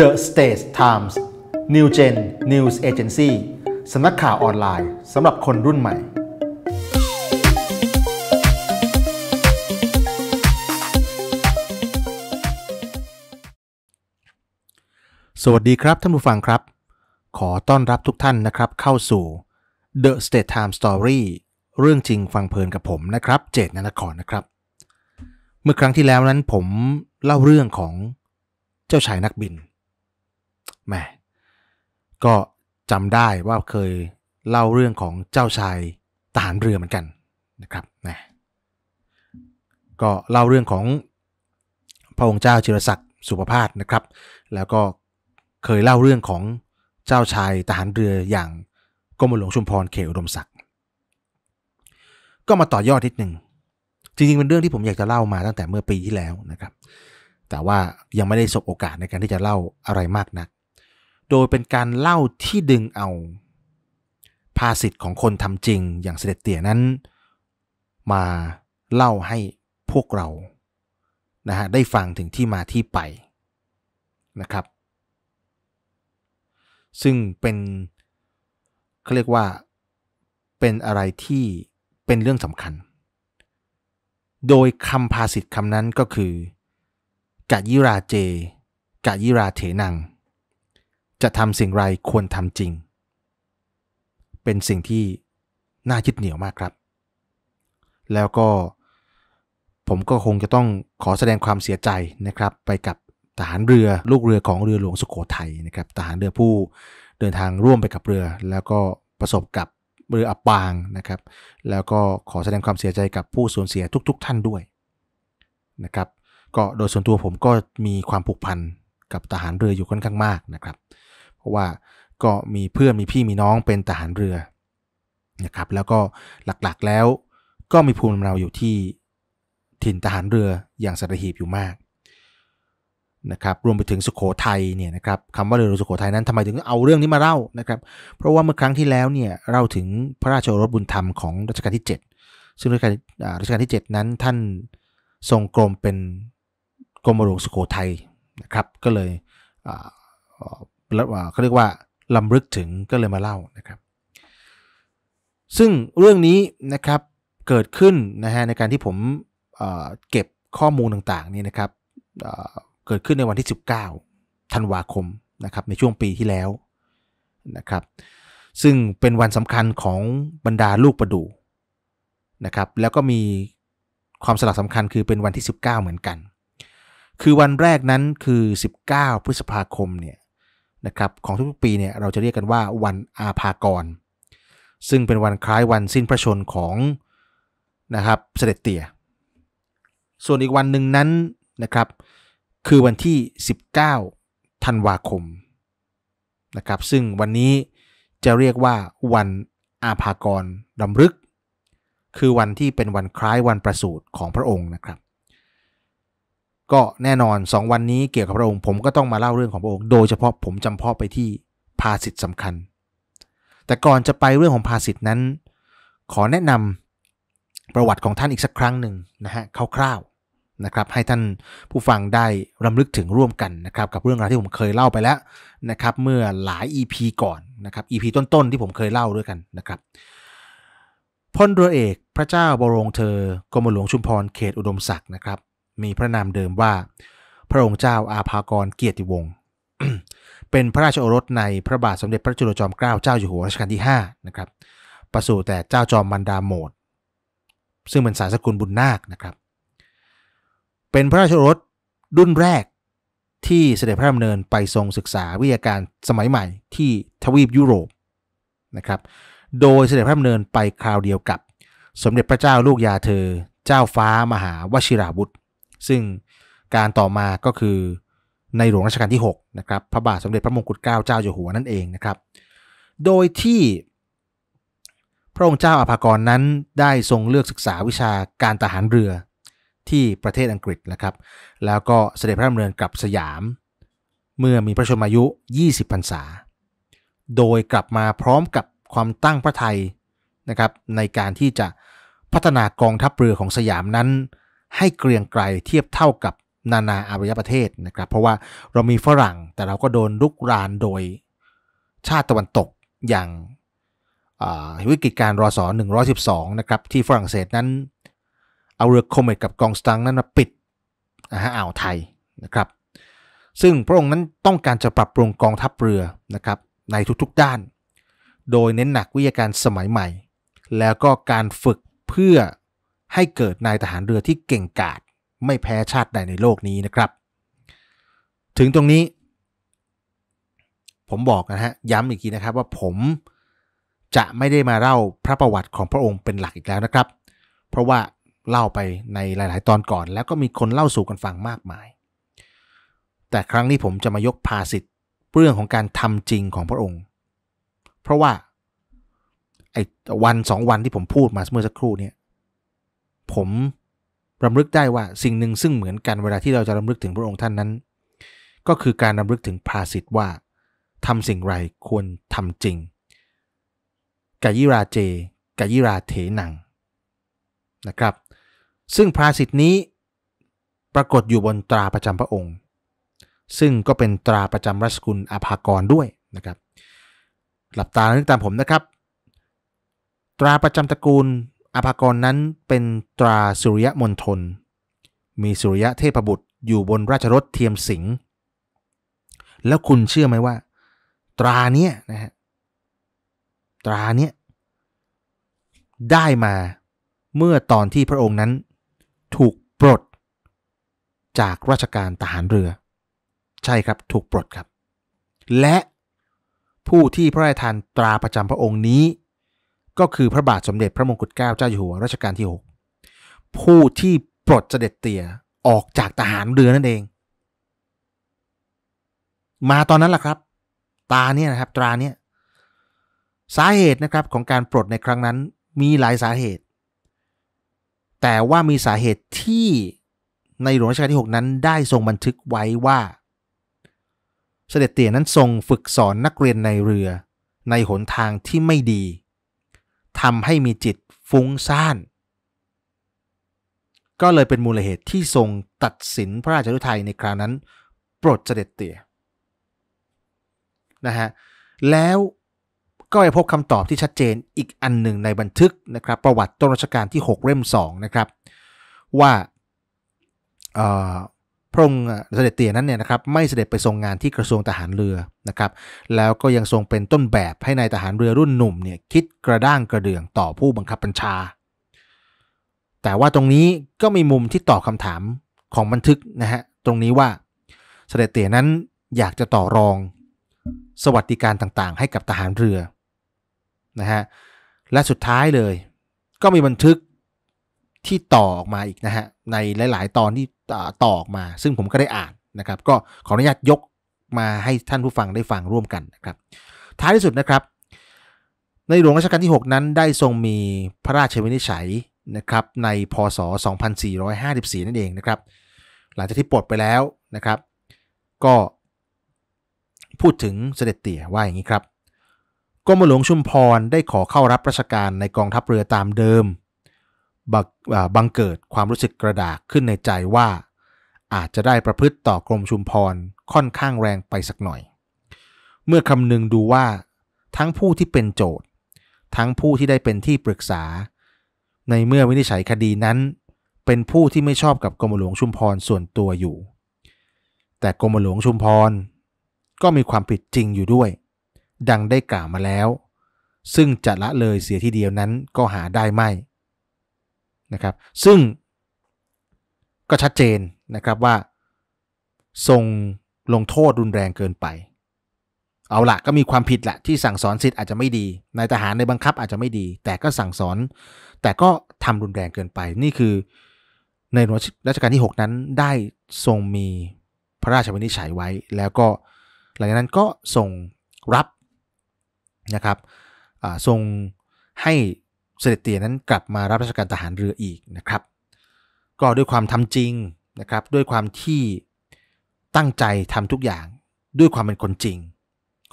The States Times New Gen News Agency สำนักข่าวออนไลน์ สำหรับคนรุ่นใหม่ สวัสดีครับท่านผู้ฟังครับ ขอต้อนรับทุกท่านนะครับเข้าสู่ The State Time Story เรื่องจริงฟังเพลินกับผมนะครับเจตนนครนะครับ เมื่อครั้งที่แล้วนั้นผมเล่าเรื่องของเจ้าชายนักบินแม่ก็จำได้ว่าเคยเล่าเรื่องของเจ้าชายทหารเรือเหมือนกันนะครับนะก็เล่าเรื่องของพระองค์เจ้าจิรศักดิ์สุภพาสนะครับ แล้วก็เคยเล่าเรื่องของเจ้าชายทหารเรืออย่างกรมหลวงชุมพรเขตอุดมศักดิ์ก็มาต่อยอดนิดหนึ่งจริงๆเป็นเรื่องที่ผมอยากจะเล่ามาตั้งแต่เมื่อปีที่แล้วนะครับ แต่ว่ายังไม่ได้สบโอกาสในการที่จะเล่าอะไรมากนักโดยเป็นการเล่าที่ดึงเอา ภาษิตของคนทำจริงอย่างเสด็จเตี่ยนั้นมาเล่าให้พวกเรานะฮะ ได้ฟังถึงที่มาที่ไปนะครับ ซึ่งเป็นเขาเรียกว่าเป็นอะไรที่เป็นเรื่องสำคัญ โดยคำภาษิตคำนั้นก็คือ กะยิราเจ กะยิราเถนังจะทำสิ่งไรควรทำจริง เป็นสิ่งที่น่ายึดเหนี่ยวมากครับ แล้วก็ผมก็คงจะต้องขอแสดงความเสียใจนะครับ ไปกับทหารเรือลูกเรือของเรือหลวงสุโขทัยนะครับ ทหารเรือผู้เดินทางร่วมไปกับเรือ แล้วก็ประสบกับเรืออับปางนะครับ แล้วก็ขอแสดงความเสียใจกับผู้สูญเสียทุกๆทท่านด้วยนะครับ ก็โดยส่วนตัวผมก็มีความผูกพันกับทหารเรืออยู่ค่อนข้างมากนะครับเพราะว่าก็มีเพื่อนมีพี่มีน้องเป็นทหารเรือนะครับแล้วก็หลักๆแล้วก็มีภูมิลำเนาอยู่ที่ถิ่นทหารเรืออย่างสัตหีบอยู่มากนะครับรวมไปถึงสุขโขทัยเนี่ยนะครับคำว่าเรือสุขโขทัยนั้นทำไมถึงเอาเรื่องนี้มาเล่านะครับเพราะว่าเมื่อครั้งที่แล้วเนี่ยเล่าถึงพระราชโอรสบุญธรรมของรัชกาลที่ 7 ซึ่งรัชกาลรัชกาลที่ 7 นั้นท่านทรงกรมเป็นกรมหลวงสุขโขทัยนะครับก็เลยเขาเรียกว่าลำลึกถึง ก็เลยมาเล่านะครับ ซึ่งเรื่องนี้นะครับ เกิดขึ้นนะฮะในการที่ผมเก็บข้อมูลต่างๆ นี่นะครับเกิดขึ้นในวันที่ 19ธันวาคมนะครับในช่วงปีที่แล้วนะครับซึ่งเป็นวันสำคัญของบรรดาลูกประดูนะครับแล้วก็มีความสลักสำคัญคือเป็นวันที่ 19 เหมือนกัน คือวันแรกนั้นคือ 19 พฤษภาคมเนี่ยนะครับของทุกๆปีเนี่ย เราจะเรียกกันว่าวันอาภากร ซึ่งเป็นวันคล้ายวันสิ้นพระชนของนะครับเสด็จเตี่ยส่วนอีกวันหนึ่งนั้นนะครับ คือวันที่ 19ธันวาคมนะครับซึ่งวันนี้จะเรียกว่าวันอาภากรดำรึก คือวันที่เป็นวันคล้ายวันประสูติของพระองค์นะครับก็แน่นอน2วันนี้เกี่ยวกับพระองค์ผมก็ต้องมาเล่าเรื่องของพระองค์ โดยเฉพาะผมจำเพาะไปที่ภาสิทธิสำคัญ แต่ก่อนจะไปเรื่องของภาสิทธินั้น ขอแนะนำประวัติของท่านอีกสักครั้งหนึ่งนะฮะคร่าวๆนะครับให้ท่านผู้ฟังได้รำลึกถึงร่วมกันนะครับกับเรื่องราวที่ผมเคยเล่าไปแล้วนะครับเมื่อหลาย EP ก่อนนะครับ EP ต้น ๆ ที่ผมเคยเล่าด้วยกันนะครับพลเรือเอกพระเจ้าบรงเธอกรมหลวงชุมพรเขตอุดมศักดิ์นะครับมีพระนามเดิมว่าพระองค์เจ้าอาภากรเกียรติวงศ์ เป็นพระราชโอรสในพระบาทสมเด็จพระจุลจอมเกล้าเจ้าอยู่หัวรัชกาลที่5นะครับประสูติแต่เจ้าจอมมันดาโมดซึ่งเป็นสายสกุลบุญนาคนะครับเป็นพระราชโอรสรุ่นแรกที่เสด็จพระดำเนินไปทรงศึกษาวิทยาการสมัยใหม่ที่ทวีปยุโรปนะครับโดยเสด็จพระดำเนินไปคราวเดียวกับ สมเด็จพระเจ้าลูกยาเธอ เจ้าฟ้ามหาวชิราวุธซึ่งการต่อมาก็คือในหลวงรัชกาลที่ 6 นะครับพระบาทสมเด็จพระมงกุฎเกล้าเจ้าอยู่หัวนั่นเองนะครับ โดยที่พระองค์เจ้าอภากรนั้นได้ทรงเลือกศึกษาวิชาการทหารเรือที่ประเทศอังกฤษนะครับ แล้วก็เสด็จพระดำเนินกลับสยาม เมื่อมีพระชนมายุ 20พรรษา โดยกลับมาพร้อมกับความตั้งพระไทยนะครับในการที่จะพัฒนากองทัพเรือของสยามนั้นให้เกรียงไกรเทียบเท่ากับนานาอารยประเทศนะครับ เพราะว่าเรามีฝรั่งแต่เราก็โดนลุกรานโดยชาติตะวันตกอย่างาวิกฤตการรอสอ112 นะครับ ที่ฝรั่งเศสนั้นเอาเรือโคเมตกับกองสตังนั้นมาปิดอ่าวไทยนะครับ ซึ่งพระองค์นั้นต้องการจะปรับปรุงกองทัพเรือนะครับในทุกๆด้าน โดยเน้นหนักวิทยาการสมัยใหม่ แล้วก็การฝึกเพื่อให้เกิดนายทหารเรือที่เก่งกาจไม่แพ้ชาติใดในโลกนี้นะครับ ถึงตรงนี้ ผมบอกนะฮะย้ำอีกทีนะครับว่าผมจะไม่ได้มาเล่าพระประวัติของพระองค์เป็นหลักอีกแล้วนะครับ เพราะว่าเล่าไปในหลายๆตอนก่อนแล้วก็มีคนเล่าสู่กันฟังมากมาย แต่ครั้งนี้ผมจะมายกภาสิทธิ์เรื่องของการทำจริงของพระองค์ เพราะว่าไอ้วันสองวันที่ผมพูดมาเมื่อสักครู่เนี่ยผมรำลึกได้ว่าสิ่งหนึ่งซึ่งเหมือนกัน เวลาที่เราจะรำลึกถึงพระองค์ท่านนั้น ก็คือการรำลึกถึงภาษิตว่าทำสิ่งไรควรทำจริงกายิราเจกายิราเถนังนะครับ ซึ่งภาษิตนี้ปรากฏอยู่บนตราประจำพระองค์ ซึ่งก็เป็นตราประจำรัชกุลอาภากรด้วยนะครับหลับตาแลกตามผมนะครับ ตราประจำตระกูลอภากรนั้นเป็นตราสุริยมณฑลมีสุริยะเทพบุตรอยู่บนราชรถเทียมสิงห์แล้วคุณเชื่อไหมว่า ตราเนี้ย นะฮะ ตราเนี้ย ได้มาเมื่อตอนที่พระองค์นั้น ถูกปลดจากราชการทหารเรือ ใช่ครับถูกปลดครับ และผู้ที่พระราชทานตราประจำพระองค์นี้ก็คือพระบาทสมเด็จพระมงกุฎเกล้าเจ้าอยู่หัวรัชกาลที่ 6 ผู้ที่ปลดเสด็จเตี่ยออกจากทหารเรือนั่นเอง มาตอนนั้นแหละครับตาเนี่ยนะครับตราเนี่ยสาเหตุนะครับของการปลดในครั้งนั้นมีหลายสาเหตุ แต่ว่ามีสาเหตุที่ในหลวงรัชกาลที่ 6 นั้น ได้ทรงบันทึกไว้ว่า เสด็จเตี่ยนั้นทรงฝึกสอนนักเรียนในเรือในหนทางที่ไม่ดีทำให้มีจิตฟุ้งซ่านก็เลยเป็นมูลเหตุที่ทรงตัดสินพระราชาฤทัยในคราวนั้นโปรดเสด็จเตี่ยนะฮะแล้วก็ไปพบคำตอบที่ชัดเจนอีกอันหนึ่งในบันทึกนะครับ ประวัติต้นรัชกาลที่ 6เล่ม2นะครับว่าพระองค์เสด็จเตี่ยนั้นเนี่ยนะครับไม่เสด็จไปทรงงานที่กระทรวงทหารเรือนะครับแล้วก็ยังทรงเป็นต้นแบบให้ในายทหารเรือรุ่นหนุ่มเนี่ยคิดกระด้างกระเดื่องต่อผู้บังคับบัญชา แต่ว่าตรงนี้ก็มีมุมที่ตอบคาถามของบันทึกนะฮะตรงนี้ว่าเสด็จเตี่ยนั้นอยากจะต่อรองสวัสดิการต่างๆ ให้กับทหารเรือนะฮะและสุดท้ายเลยก็มีบันทึกที่ต่อออกมาอีกนะฮะ ในหลายๆ ตอนที่ต่อออกมาซึ่งผมก็ได้อ่านนะครับก็ขออนุญาตยกมาให้ท่านผู้ฟังได้ฟังร่วมกันนะครับท้ายที่สุดนะครับ ในหลวงรัชกาลที่ 6 นั้น ได้ทรงมีพระราชวินิจฉัยนะครับในพศ2454 นั่นเองนะครับหลังจากที่ปลดไปแล้วนะครับ ก็พูดถึงเสด็จเตี่ยว่าอย่างนี้ครับกรมหลวงชุมพรได้ขอเข้ารับราชการในกองทัพเรือตามเดิมบังเกิดความรู้สึกกระดากขึ้นในใจว่า อาจจะได้ประพฤติต่อกรมชุมพร ค่อนข้างแรงไปสักหน่อย เมื่อคำนึงดูว่า ทั้งผู้ที่เป็นโจทย์ ทั้งผู้ที่ได้เป็นที่ปรึกษา ในเมื่อวินิจฉัยคดีนั้น เป็นผู้ที่ไม่ชอบกับกรมหลวงชุมพรส่วนตัวอยู่ แต่กรมหลวงชุมพรก็มีความผิดจริงอยู่ด้วย ดังได้กล่าวมาแล้ว ซึ่งจะละเลยเสียทีเดียวนั้นก็หาได้ไม่นะครับซึ่งก็ชัดเจนนะครับว่าทรงลงโทษรุนแรงเกินไป เอาละก็มีความผิดแหละที่สั่งสอนสิทธิ์อาจจะไม่ดีนายทหารในบังคับอาจจะไม่ดี แต่ก็สั่งสอน แต่ก็ทำรุนแรงเกินไป นี่คือในรัชกาลที่ 6 นั้นได้ทรงมีพระราชวินิจฉัยไว้ แล้ว ก็หลังจากนั้นก็ทรงรับนะครับทรงให้เสด็จเตี่ยนั้นกลับมารับราชการทหารเรืออีกนะครับ ก็ด้วยความทำจริงนะครับ ด้วยความที่ตั้งใจทำทุกอย่างด้วยความเป็นคนจริง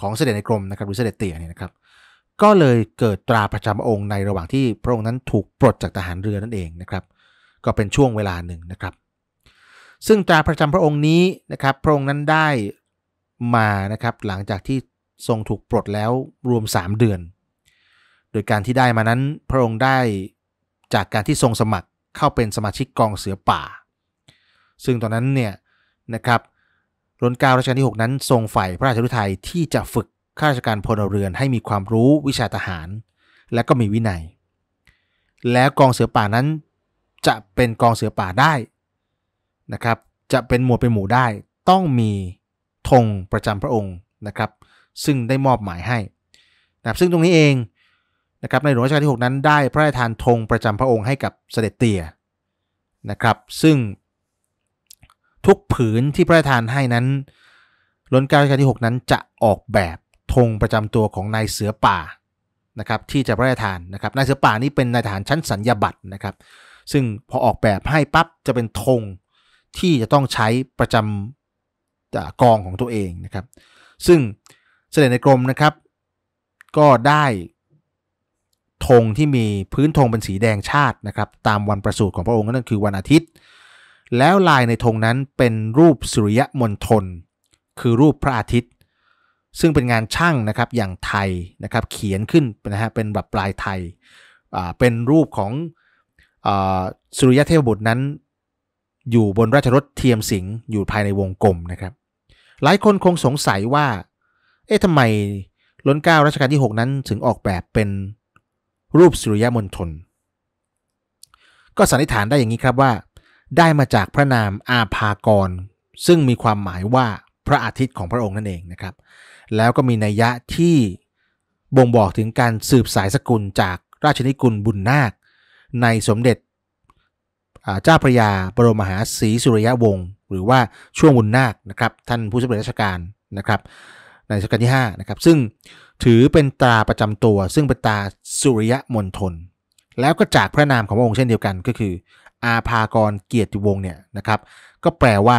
ของเสด็จในกรมนะครับหรือเสด็จเตี่ยเนี่ยนะครับก็เลยเกิดตราประจำองค์ในระหว่างที่พระองค์นั้นถูกปลดจากทหารเรือนั่นเองนะครับก็เป็นช่วงเวลาหนึ่งนะครับ ซึ่งตราประจำพระองค์นี้นะครับพระองค์นั้นได้มานะครับหลังจากที่ทรงถูกปลดแล้วรวม 3 เดือนโดยการที่ได้มานั้นพระองค์ได้จากการที่ทรงสมัครเข้าเป็นสมาชิกกองเสือป่า ซึ่งตอนนั้นเนี่ยนะครับรนกาวรัชกาลที่ 6 นั้นทรงฝ่ายพระราชไทยที่จะฝึกข้าราชการพลเรือนให้มีความรู้วิชาทหาร และก็มีวินัย แล้วกองเสือป่านั้นจะเป็นกองเสือป่าได้นะครับ จะเป็นหมวดเป็นหมู่ได้ต้องมีธงประจำพระองค์นะครับ ซึ่งได้มอบหมายให้นะครับซึ่งตรงนี้เองนะครับ ในหลวงรัชกาลที่ 6 นั้น ได้พระราชทานธงประจำพระองค์ให้กับเสด็จเตี่ยนะครับซึ่งทุกผืนที่พระราชทานให้นั้นล้นเกล้ารัชกาลที่ 6 นั้นจะออกแบบธงประจำตัวของนายเสือป่านะครับที่จะพระราชทานนะครับนายเสือป่านี้เป็นนายทหารชั้นสัญญาบัตรนะครับซึ่งพอออกแบบให้ปั๊บจะเป็นธงที่จะต้องใช้ประจำกองของตัวเองนะครับซึ่งเสด็จในกรมนะครับก็ได้ธงที่มีพื้นธงเป็นสีแดงชาตินะครับตามวันประสูติของพระองค์นั่นคือวันอาทิตย์ แล้วลายในธงนั้นเป็นรูปสุริยมณฑลคือรูปพระอาทิตย์ ซึ่งเป็นงานช่างนะครับอย่างไทยนะครับเขียนขึ้นนะฮะเป็นแบบปลายไทยเป็นรูปของสุริยะเทพบุตรนั้น อยู่บนราชรถเทียมสิงห์อยู่ภายในวงกลมนะครับหลายคนคงสงสัยว่าเอ๊ะทำไมล้นเก้ารัชกาลที่ 6 นั้นถึงออกแบบเป็นรูปสุริยมณฑลก็สันนิษฐานได้อย่างนี้ครับว่า ได้มาจากพระนามอาภากร ซึ่งมีความหมายว่าพระอาทิตย์ของพระองค์นั่นเองนะครับ แล้วก็มีนัยยะที่บ่งบอกถึงการสืบสายสกุลจากราชนิกุลบุญนาค ในสมเด็จเจ้าพระยาบรมหาศรีสุริยวงศ์ หรือว่าช่วงบุญนาคนะครับ ท่านผู้สำเร็จราชการนะครับในรัชกาลที่5นะครับซึ่งถือเป็นตาประจำตัว ซึ่งเป็นตาสุริยมนทนแล้วก็จากพระนามของพระองค์เช่นเดียวกันก็คือ อาภากรเกียรติวงศ์เนี่ยนะครับก็แปลว่า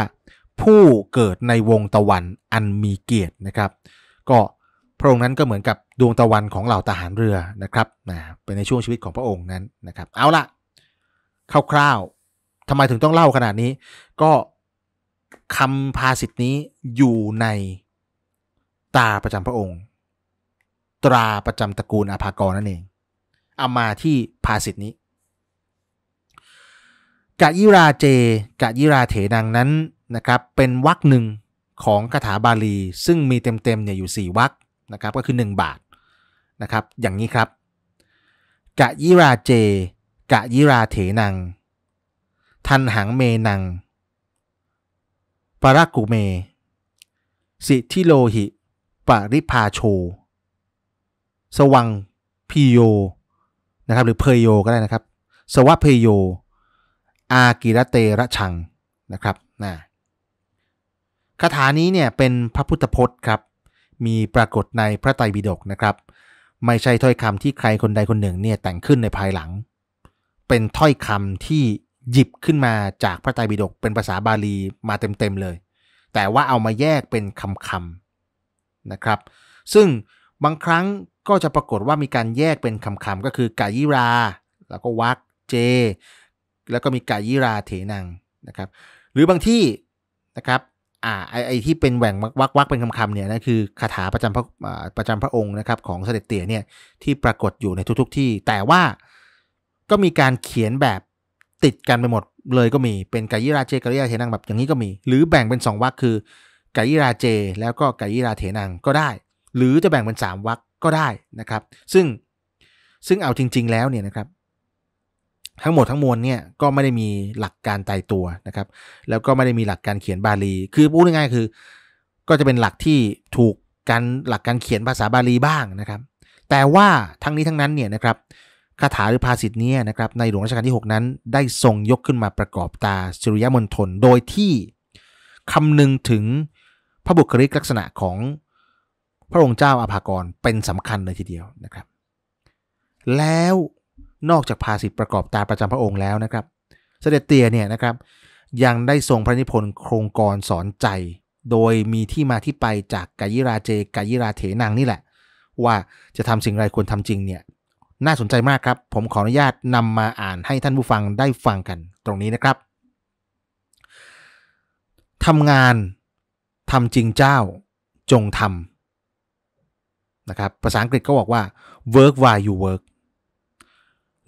ผู้เกิดในวงตะวันอันมีเกียรตินะครับก็พระองค์นั้นก็เหมือนกับดวงตะวันของเหล่าทหารเรือนะครับนะเป็นในช่วงชีวิตของพระองค์นั้นนะครับเอาละคร่าวๆทำไมถึงต้องเล่าขนาดนี้ก็คำภาษิตนี้อยู่ในตาประจำพระองค์ ตราประจำตระกูลอาภากรนั่นเอง เอามาที่ภาษิตนี้ กะยิราเจ กะยิราเถนังนั้นนะครับ เป็นวักหนึ่งของคาถาบาลี ซึ่งมีเต็มๆเนี่ยอยู่ 4 วักนะครับก็คือ 1 บาทนะครับอย่างนี้ครับ กะยิราเจ กะยิราเถนัง ทันหังเมนัง ปรากุเม สิทิโลหิปริพาโช สวังพีโยนะครับหรือเพยโยก็ได้นะครับ สวะเพยโยอากิรเตระชังนะครับนะคาถานี้เนี่ยเป็นพระพุทธพจน์ครับ มีปรากฏในพระไตรปิฎกนะครับ ไม่ใช่ถ้อยคำที่ใครคนใดคนหนึ่งเนี่ยแต่งขึ้นในภายหลัง เป็นถ้อยคำที่หยิบขึ้นมาจากพระไตรปิฎกเป็นภาษาบาลีมาเต็ม ๆเลย แต่ว่าเอามาแยกเป็นคำนะครับซึ่งบางครั้งก็จะปรากฏว่ามีการแยกเป็นคำๆก็คือกายิรา แล้วก็วักเจแล้วก็มีกายิราเถนังนะครับหรือบางที่นะครับอ่าไอไอที่เป็นแหว่งวักวักเป็นคำๆเนี่ยนั่นคือคาถาประจำพระประจำพระองค์นะครับของเสด็จเตี่ยเนี่ย ที่ปรากฏอยู่ในทุกๆที่ แต่ว่าก็มีการเขียนแบบติดกันไปหมดเลยก็มีเป็นกายิราเจกายิราเทนังแบบอย่างนี้ก็มี หรือแบ่งเป็น 2วักคคือกายราเจแล้วก็กายราเถนังก็ได้ หรือจะแบ่งเป็น3วรรคก็ได้นะครับ ซึ่งซึ่งเอา จริง ๆแล้วเนี่ยนะครับ ทั้งหมดทั้งมวล เนี่ย ก็ไม่ได้มีหลักการตายตัวนะครับ แล้วก็ไม่ได้มีหลักการเขียนบาลี คือพูดง่ายๆคือ ก็จะเป็นหลักที่ถูกการหลักการเขียนภาษาบาลีบ้างนะครับ แต่ว่าทั้งนี้ทั้งนั้นเนี่ยนะครับคาถาหรือภาษิตนี้นะครับในหลวงรัชกาลที่ 6 นั้น ได้ทรงยกขึ้นมาประกอบตาสุริยมณฑลโดยที่คำนึงถึงพระบุคลิกลักษณะของพระองค์เจ้าอภากร เป็นสำคัญเลยทีเดียวนะครับ แล้วนอกจากภาษิตประกอบตาประจำพระองค์แล้วนะครับ เสด็จเตียเนี่ยนะครับยังได้ทรงพระนิพนธ์โครงกรสอนใจ โดยมีที่มาที่ไปจากกายิราเจกายิราเถนางนี่แหละ ว่าจะทำสิ่งไรควรทำจริงเนี่ย น่าสนใจมากครับ ผมขออนุญาตนำมาอ่านให้ท่านผู้ฟังได้ฟังกันตรงนี้นะครับทำงานทำจริงเจ้าจงทำนะครับภาษาอังกฤษก็บอกว่า work while you work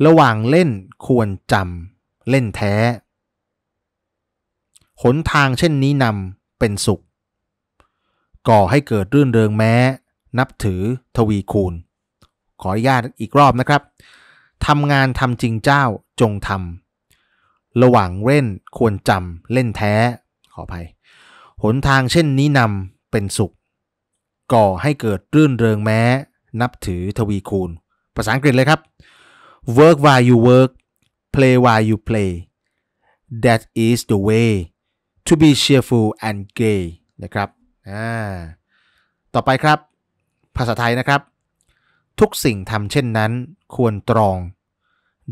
ระหว่างเล่นควรจำเล่นแท้ หนทางเช่นนี้นำเป็นสุข ก่อให้เกิดรื่นเริงแม้ นับถือทวีคูณ ขออนุญาตอีกรอบนะครับทำงานทำจริงเจ้าจงทำระหว่างเล่นควรจำเล่นแท้ขออภัยหนทางเช่นนี้นำเป็นสุข ก่อให้เกิดรื่นเริงแม้นับถือทวีคูณ ภาษาอังกฤษเลยครับ work while you work play while you play that is the way to be cheerful and gay นะครับอ่าต่อไปครับ ภาษาไทยนะครับ ทุกสิ่งทำเช่นนั้นควรตรอง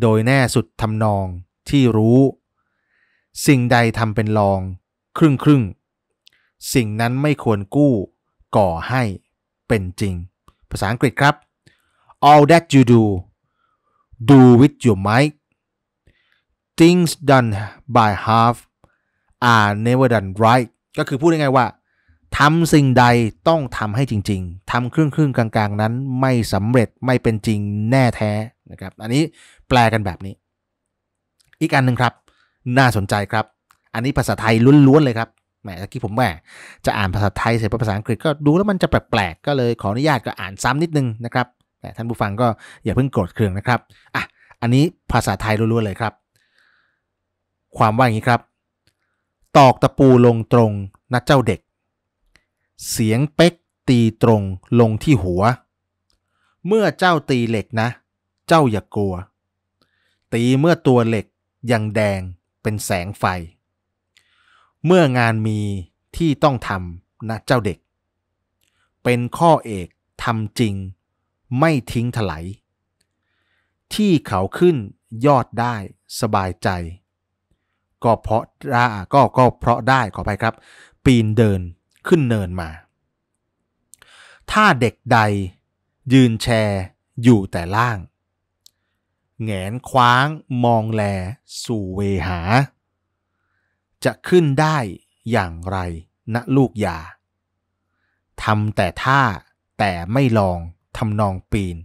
โดยแน่สุดทำนองที่รู้ สิ่งใดทำเป็นลองครึ่งครึ่งสิ่งนั้นไม่ควรกู้ก่อให้เป็นจริง ภาษาอังกฤษครับ all that you do do with your might things done by half are never done right ก็คือพูดยังไงว่าทำสิ่งใดต้องทำให้จริง ๆทำครึ่งครึ่งกลางๆนั้นไม่สำเร็จไม่เป็นจริงแน่แท้นะครับ อันนี้แปลกันแบบนี้ อีกอันหนึ่งครับ น่าสนใจครับ อันนี้ภาษาไทยล้วนๆเลยครับหมตะกี้ผมแหมจะอ่านภาษาไทยเสร็จภาษาอังกฤษก็ดูแล้วมันจะแปลกๆก็เลยขออนุญาตก็อ่านซ้ำนิดนึงนะครับแต่ท่านผู้ฟังก็อย่าเพิ่งโกรธเคืองนะครับอ่ะอันนี้ภาษาไทยร้วๆเลยครับ ความว่าอย่างนี้ครับ ตอกตะปูลงตรงนัดเจ้าเด็ก เสียงเป๊กตีตรงลงที่หัว เมื่อเจ้าตีเหล็กนะ เจ้าอย่ากกลัว ตีเมื่อตัวเหล็กยังแดงเป็นแสงไฟเมื่องานมีที่ต้องทำนะ เจ้าเด็ก เป็นข้อเอกทำจริง ไม่ทิ้งถลายที่เขาขึ้นยอดได้สบายใจ ก็เพราะก็ก็เพราะได้ขอไปครับ ปีนเดินขึ้นเนินมา ถ้าเด็กใด ยืนแชร์อยู่แต่ล่างแงนคว้างมอง แล สู่เวหาจะขึ้นได้อย่างไรนะลูกยาทำแต่ท่าแต่ไม่ลองทำนองปีน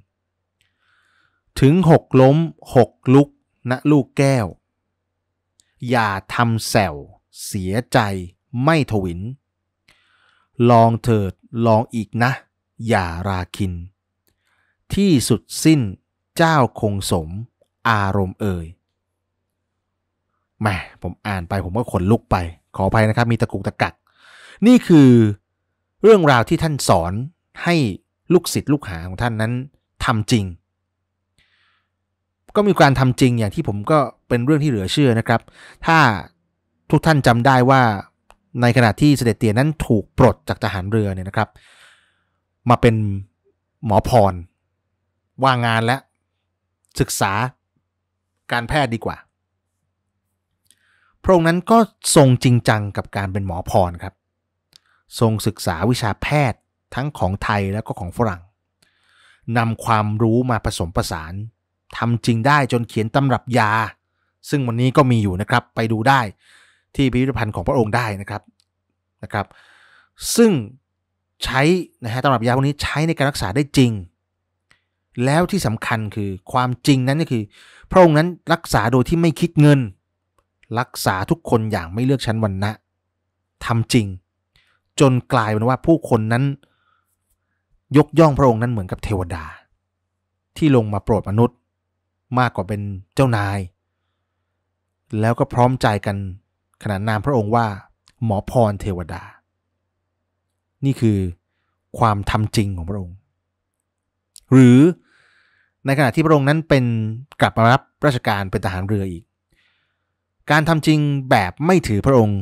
ถึงหกล้มหกลุกนะลูกแก้ว อย่าทำแซวเสียใจไม่ถวิน ลองเถิดลองอีกนะอย่าราคิน ที่สุดสิ้นเจ้าคงสมอารมณ์เอ่ยแหผมอ่านไปผมก็ขนลุกไปขออภัยนะครับ มี ตะกุกตะกักนี่คือเรื่องราวที่ท่านสอนให้ลูกศิษย์ลูกหาของท่านนั้นทำจริง ก็มีการทำจริงอย่างที่ผมก็เป็นเรื่องที่ เหลือเชื่อนะครับ ถ้าทุกท่านจำได้ว่า ในขณะที่เสด็จเตีย นั้นถูก ปลด จากทหารเรือ เนี่ยนะครับ มาเป็นหมอพรว่างงานและศึกษาการแพทย์ดีกว่าพระองค์นั้นก็ทรงจริงจังกับการเป็นหมอพรครับทรงศึกษาวิชาแพทย์ทั้งของไทยแล้วก็ของฝรั่งนำความรู้มาผสมผสานทำจริงได้จนเขียนตำรับยา ซึ่งวันนี้ก็มีอยู่นะครับไปดูได้ที่พิพิธภัณฑ์ของพระองค์ได้นะครับนะครับซึ่งใช้นะฮะตำรับยาพวกนี้ใช้ในการรักษาได้จริง แล้วที่สำคัญคือความจริงนั้นก็คือพระองค์นั้นรักษาโดยที่ไม่คิดเงินรักษาทุกคนอย่างไม่เลือกชั้นวรรณะทำจริง จนกลายเป็นว่าผู้คนนั้น ยกย่องพระองค์นั้นเหมือนกับเทวดา ที่ลงมาโปรดมนุษย์มากกว่าเป็นเจ้านาย แล้วก็พร้อมใจกันขนานนามพระองค์ว่า หมอพรเทวดา นี่คือความทำจริงของพระองค์ หรือในขณะที่พระองค์นั้นเป็นกลับมารับราชการเป็นทหารเรืออีกการทำจริงแบบไม่ถือพระองค์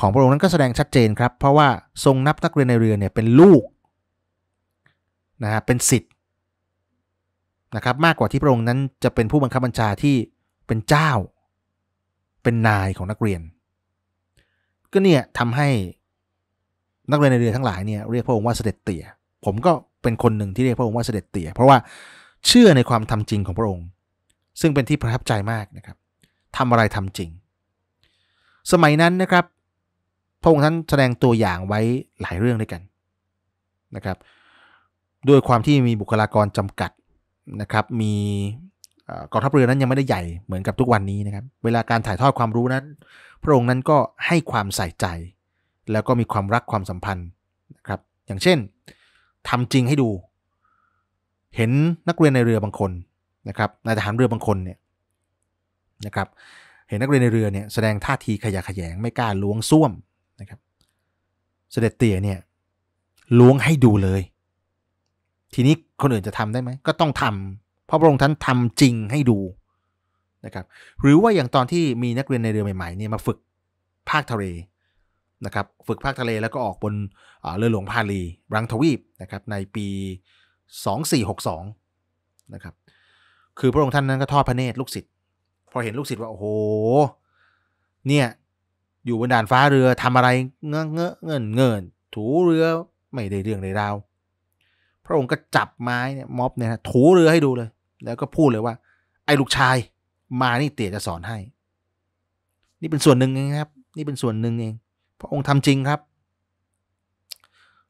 ของพระองค์นั้นก็แสดงชัดเจนครับ เพราะว่าทรงนับนักเรียนในเรือเนี่ยเป็นลูกนะฮะเป็นสิทธิ์นะครับมากกว่าที่พระองค์นั้นจะเป็นผู้บังคับบัญชาที่เป็นเจ้าเป็นนายของนักเรียน ก็เนี่ยทำให้นักเรียนในเรือทั้งหลายเนี่ยเรียกพระองค์ว่าเสด็จเตี่ยผมก็เป็นคนหนึ่งที่เรียกพระองค์ว่าเสด็จเตี่ยเพราะว่าเชื่อในความทำจริงของพระองค์ ซึ่งเป็นที่ประทับใจมากนะครับทำอะไร ทำจริง สมัยนั้นนะครับพระองค์ท่านแสดงตัวอย่างไว้หลายเรื่องด้วยกัน นะครับ ด้วยความที่มีบุคลากรจำกัดนะครับมีกองทัพเรือนั้นยังไม่ ได้ ใหญ่เหมือน กับทุกวันนี้ นะ ครับ เวลาการถ่ายทอดความรู้นั้น พระองค์นั้นก็ให้ความใส่ใจ แล้วก็มีความรักความสัมพันธ์นะครับอย่างเช่นทำจริงให้ดู เห็นนักเรียนในเรือบางคนนะครับนายทหารเรือบางคนเนี่ยนะครับเห็นนักเรียนในเรือเนี่ยแสดงท่าทีขยะแขยงไม่กล้าล้วงซ่วมนะครับเสด็จเตี่ยเนี่ยล้วงให้ดูเลย ทีนี้คนอื่นจะทำได้ไหมก็ต้องทำ เพราะพระองค์ท่านทำจริงให้ดูนะครับหรือว่าอย่างตอนที่มีนักเรียนในเรือใหม่ๆเนี่ยมาฝึกภาคทะเลนะครับฝึกภาคทะเล แล้วก็ออกบนเรือหลวงพาลีรังทวีปนะครับในปี 2462นะครับคือพระองค์ท่านนั้นก็ทอดพระเนตรลูกศิษยพอเห็นลูกศิษย์ว่าโอ้โห เนี่ยอยู่บนด่านฟ้าเรือทำอะไรเงอะเงอะเงินเงิน ถูเรือไม่ได้เรื่องใดราวพระองค์ก็จับไม้เนี่ยม็อบเนี่ยถูเรือให้ดูเลย แล้วก็พูดเลยว่า ไอ้ลูกชายมานี่เตี๋ยจะสอนให้ นี่เป็นส่วนหนึ่งเองครับ นี่เป็นส่วนหนึ่งเอง พระองค์ทำจริงครับ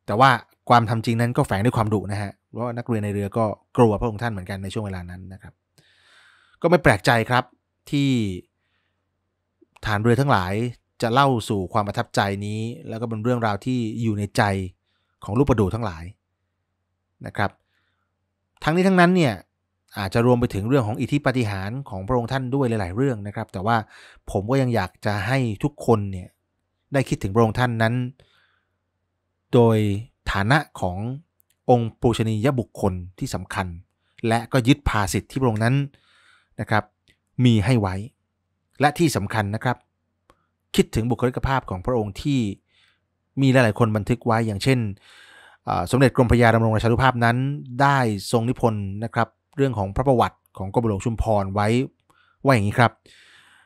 แต่ว่าความทำจริงนั้นก็แฝงด้วยความดุนะฮะเพราะนักเรียนในเรือก็กลัวพระองค์ท่านเหมือนกันในช่วงเวลานั้นนะครับ ก็ไม่แปลกใจครับที่ฐานเรือทั้งหลายจะเล่าสู่ความประทับใจนี้ แล้วก็เป็นเรื่องราวที่อยู่ในใจของลูกประดูทั้งหลายนะครับ ทั้งนี้ทั้งนั้นเนี่ยอาจจะรวมไปถึงเรื่องของอิทธิปฏิหารของพระองค์ท่านด้วยหลายๆเรื่องนะครับ แต่ว่าผมก็ยังอยากจะให้ทุกคนเนี่ย ได้คิดถึงพระองค์ท่านนั้น โดยฐานะขององค์ปูชนียบุคคลที่สำคัญ และก็ยึดพาสิทธิ์ที่พระองค์นั้นนะครับมีให้ไว้และที่สำคัญนะครับ คิดถึงบุคลิกภาพของพระองค์ที่มีหลาย ๆคนบันทึกไว้อย่างเช่นสมเด็จกรมพระยาดำรงราชานุภาพนั้น ได้ทรงนิพนธ์นะครับ เรื่องของพระประวัติของกรมหลวงชุมพรไว้ว่าอย่างนี้ครับ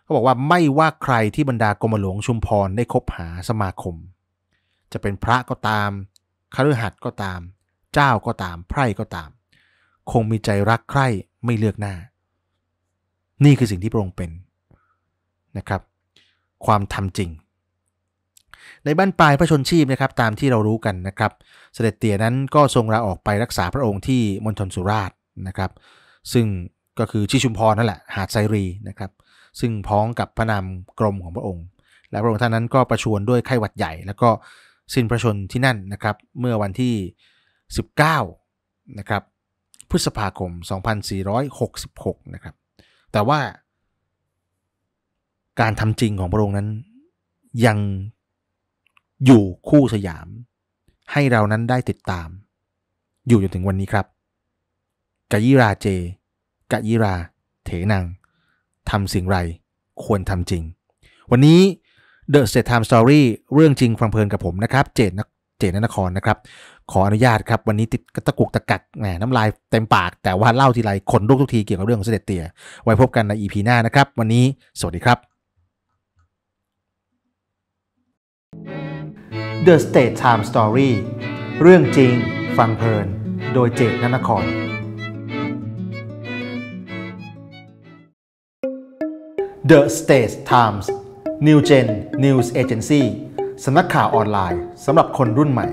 เขาบอกว่าไม่ว่าใครที่บรรดากรมหลวงชุมพรได้คบหาสมาคม จะเป็นพระก็ตามคฤหัสถ์ก็ตาม เจ้าก็ตามไพร่ก็ตาม คงมีใจรักใคร่ ไม่เลือกหน้านี่คือสิ่งที่พระองค์เป็นนะครับความทำจริง ในบ้านปลายพระชนชีพนะครับตามที่เรารู้กันนะครับ เสด็จเตี่ยนั้นก็ทรงลาออกไปรักษาพระองค์ที่มณฑลสุราษฎร์นะครับ ซึ่งก็คือชิชุมพรนั่นแหละหาดไซรีนะครับ ซึ่งพ้องกับพระนามกรมของพระองค์ และพระองค์ท่านนั้นก็ประชวรด้วยไข้หวัดใหญ่ แล้วก็สิ้นพระชนที่นั่นนะครับ เมื่อวันที่19นะครับพฤษภาคม 2466 นะครับแต่ว่าการทำจริงของพระองค์นั้น ยังอยู่คู่สยาม ให้เรานั้นได้ติดตาม อยู่จนถึงวันนี้ครับกะยิราเจ กะยิราเถนังทำสิ่งไร ควรทำจริง วันนี้ The State Time Story เรื่องจริงฟังเพลินกับผมนะครับเจตเจนนครนะครับขออนุญาตครับวันนี้ติดตะกุกตะกักแหมน้ำลายเต็มปากแต่ว่าเล่าทีไรขนลุกทุกทีเกี่ยวกับเรื่องของเสด็จเตี่ยไว้พบกันในอีพีหน้านะครับวันนี้สวัสดีครับ The State Time Story เรื่องจริงฟังเพลิน โดยเจตนนคร The State Times New Gen News Agency สำนักข่าวออนไลน์สำหรับคนรุ่นใหม่